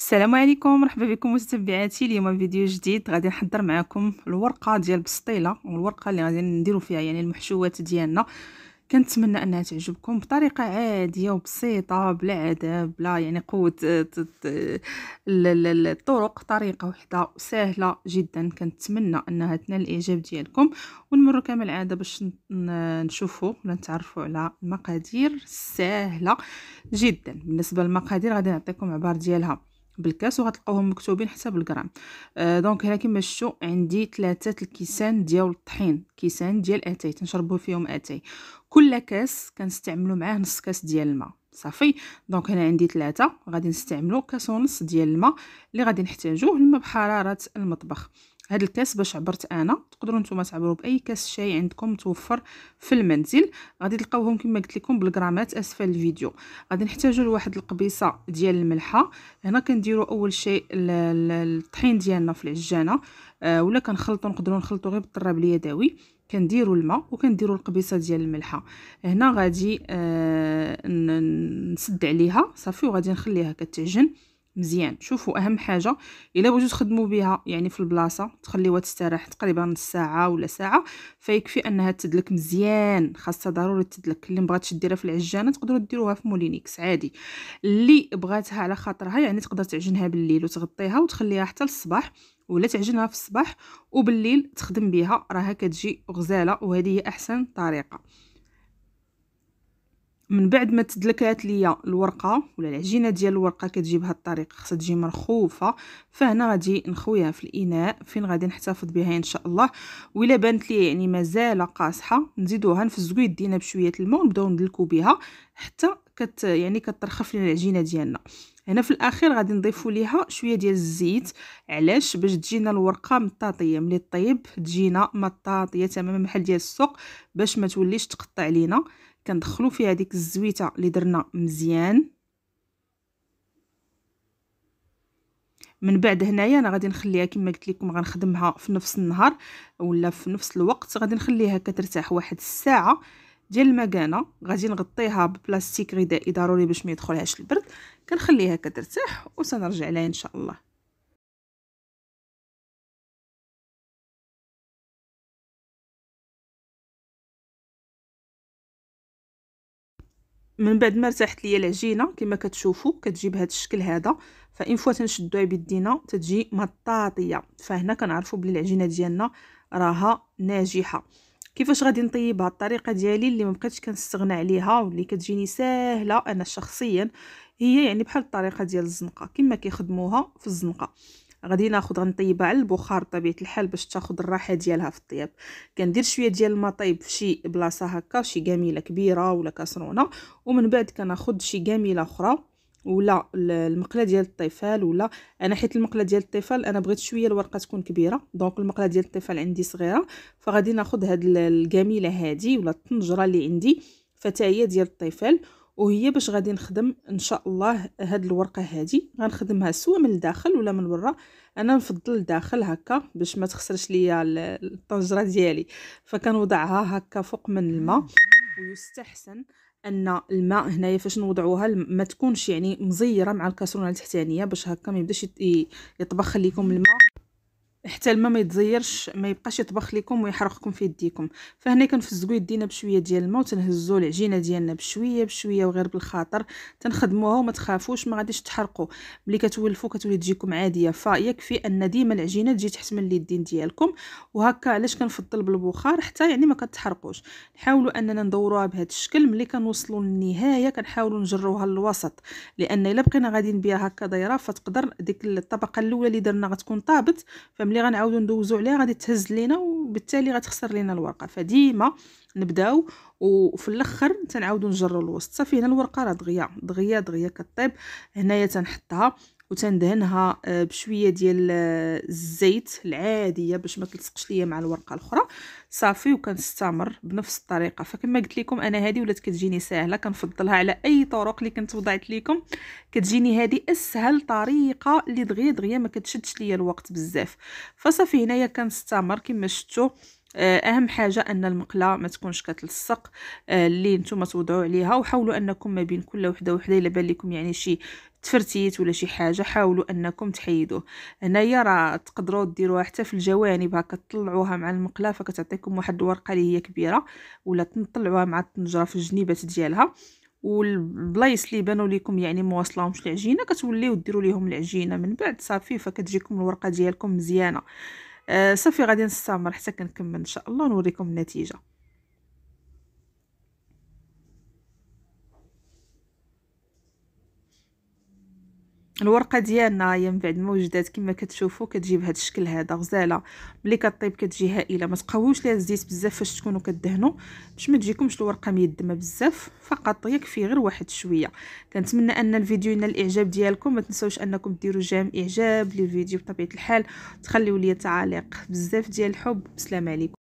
السلام عليكم مرحبا بكم متابعاتي اليوم فيديو جديد غادي نحضر معكم الورقه ديال بسطيله والورقه اللي غادي نديرو فيها يعني المحشوات ديالنا كنتمنى انها تعجبكم بطريقه عاديه وبسيطه بلا عذاب بلا يعني قوه آه، الطرق طريقه وحده سهله جدا كنتمنى انها تنال الاعجاب ديالكم ونمروا كما العاده باش نشوفوا ولا نتعرفوا على المقادير سهله جدا بالنسبه للمقادير غادي نعطيكم عبار ديالها بالكاس وغتلقاوهم مكتوبين حتى بالغرام آه دونك هنا كما شفتوا عندي ثلاثه الكيسان ديال الطحين كيسان ديال اتاي تنشربوا فيهم اتاي كل كاس كنستعملوا معاه نص كاس ديال الماء صافي دونك هنا عندي ثلاثة غادي نستعملو كاس ونص ديال الماء اللي غادي نحتاجوه الماء بحراره المطبخ في هذا الكاس باش عبرت انا تقدروا نتوما تعبروا باي كاس شاي عندكم متوفر في المنزل غادي تلقاوهم كما قلت لكم بالغرامات اسفل الفيديو غادي نحتاجوا لواحد القبيصه ديال الملحه هنا كنديروا اول شيء الطحين ديالنا في العجانه أه ولا كنخلطوا نقدروا نخلطوا غير بالطراب اليدوي كنديروا الماء وكنديروا القبيصه ديال الملحه هنا غادي آه نسد عليها صافي وغادي نخليها كتعجن مزيان شوفوا اهم حاجه الا بغيتو تخدموا بها يعني في البلاصه تخليوها تستراح تقريبا نص ساعه ولا ساعه فيكفي انها تدلك مزيان خاصها ضروري تدلك اللي مبغاتش ديرها في العجانه تقدروا ديروها في مولينيكس عادي اللي بغاتها على خاطرها يعني تقدر تعجنها بالليل وتغطيها وتخليها حتى للصباح ولا تعجنها في الصباح وبالليل تخدم بها راها كتجي غزاله وهذه هي احسن طريقه من بعد ما تدلكات ليا الورقه ولا العجينه ديال الورقه كتجي بهاد الطريقه خصها تجي مرخوفه فهنا غادي نخويها في الاناء فين غادي نحتفظ بها ان شاء الله ولا بانت لي يعني مازال قاصحه نزيدوها نفزقو يدينا بشويه الماء ونبداو ندلكو بها حتى كت يعني كترخف لنا العجينه ديالنا هنا في الاخير غادي نضيفوا ليها شويه ديال الزيت علاش باش تجينا الورقه مطاطيه ملي طيب تجينا مطاطيه تماما بحال ديال السوق باش ما توليش تقطع لينا كندخلو فيها ديك الزويته اللي درنا مزيان من بعد هنايا انا غادي نخليها كما قلت لكم غنخدمها في نفس النهار ولا في نفس الوقت غادي نخليها كترتاح واحد الساعه ديال المكانه غادي نغطيها ببلاستيك غذائي ضروري باش ما يدخلهاش البرد كنخليها كترتاح وسنرجع لها ان شاء الله من بعد ما ارتاحت ليا العجينه كما كتشوفوا كتجي بهذا الشكل هذا فان فوا تنشدوها بيدينا تتجي مطاطيه فهنا كنعرفوا بلي العجينه ديالنا راها ناجحه كيفاش غادي نطيبها الطريقه ديالي اللي ما بقيتش كنستغنى عليها واللي كتجيني ساهله انا شخصيا هي يعني بحال الطريقه ديال الزنقه كما كيخدموها في الزنقه غادي ناخد غنطيبها على البخار بطبيعه الحال باش تاخد الراحه ديالها في الطياب كندير شويه ديال الما طايب في شي بلاصه هكا شي كاميله كبيره ولا كاسرونه ومن بعد كناخد شي كاميله اخرى ولا المقله ديال الطفال ولا انا حيت المقله ديال الطفال انا بغيت شويه الورقه تكون كبيره دونك المقله ديال الطفال عندي صغيره فغادي ناخذ هاد الكاميله هادي ولا الطنجره اللي عندي فتا هي ديال الطفال وهي باش غادي نخدم ان شاء الله هاد الورقه هادي غنخدمها سوا من الداخل ولا من برا انا نفضل الداخل هكا باش ما تخسرش ليا الطنجره ديالي فكنوضعها هكا فوق من الماء ويستحسن ان الماء هنايا فاش نوضعوها ما تكونش يعني مزيره مع الكاسرونه التحتانيه باش هكا ما يبداش يطبخ لكم الماء حتى الماء ما يتزيرش ما يبقاش يطبخ لكم ويحرقكم في يديكم فهنا كنفزقوا يدينا بشويه ديال الماء وتنهزوا العجينه ديالنا بشويه بشويه وغير بالخاطر تنخدموها وما تخافوش ما غاديش تحرقوا ملي كتولفوا كتولي تجيكم عاديه فيكفي ان ديما العجينه تجي تحت من اليدين ديالكم وهكا علاش كنفضل بالبخار حتى يعني ما كتحرقوش نحاولوا اننا ندوروها بهذا الشكل ملي كنوصلوا للنهايه كنحاولوا نجروها للوسط لان الا بقينا غاديين بها هكا دايره فتقدر ديك الطبقه الاولى اللي درنا غتكون طابت فمن ملي غنعاودو ندوزو عليها غادي تهز لينا وبالتالي غتخسر لينا الورقه فديما نبداو وفي الاخر تنعاودو نجرو الوسط صافي هنا الورقه راه دغيا دغيا دغيا كطيب هنايا تنحطها وتندهنها آه، بشويه ديال آه، الزيت العاديه باش ما تلصقش ليا مع الورقه الاخرى صافي وكنستمر بنفس الطريقه فكما قلت لكم انا هذه ولات كتجيني ساهله كنفضلها على اي طرق اللي كنت وضعت لكم كتجيني هذه اسهل طريقه اللي دغيا دغيا ما كتشدش ليا الوقت بزاف فصافي هنايا كنستمر كما شفتوا آه، اهم حاجه ان المقله ما تكونش كتلصق آه، اللي نتوما توضعوا عليها وحاولوا انكم ما بين كل وحده وحده الا بان لكم يعني شي تفرتيت ولا شي حاجه حاولوا انكم تحيدوه هنايا راه تقدروا ديروها حتى في الجوانب هكا تطلعوها مع المقله فكتعطيكم واحد الورقه اللي هي كبيره ولا تطلعوها مع الطنجره في الجنيبات ديالها والبلايص اللي بانوا لكم يعني ما العجينه كتوليو ديروا ليهم العجينه من بعد صافي فكتجيكم الورقه ديالكم مزيانه آه، صافي غادي نستمر حتى كنكمل ان شاء الله ونوريكم النتيجه الورقه ديالنا هي من بعد ما وجدات كما كتشوفوا كتجي بهذا الشكل هذا غزاله ملي كطيب كتجي هائله ما تقويوش ليها الزيت بزاف فاش تكونوا كدهنوا باش ما تجيكمش الورقه ميدمه بزاف فقط يكفي غير واحد شويه كنتمنى ان الفيديو ينال الاعجاب ديالكم ما تنساوش انكم ديروا جام اعجاب للفيديو بطبيعه الحال تخليوا لي تعاليق بزاف ديال الحب بسلام عليكم